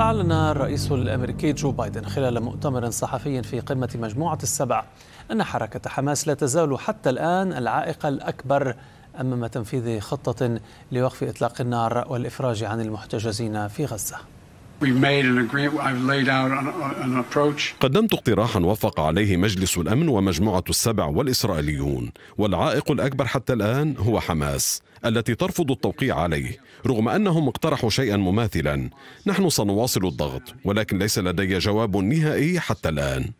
أعلن الرئيس الأمريكي جو بايدن خلال مؤتمر صحفي في قمة مجموعة السبع أن حركة حماس لا تزال حتى الآن العائق الأكبر أمام تنفيذ خطة لوقف إطلاق النار والإفراج عن المحتجزين في غزة قدمت اقتراحا وافق عليه مجلس الأمن ومجموعة السبع والإسرائيليون والعائق الأكبر حتى الآن هو حماس التي ترفض التوقيع عليه رغم أنهم اقترحوا شيئا مماثلا نحن سنواصل الضغط ولكن ليس لدي جواب نهائي حتى الآن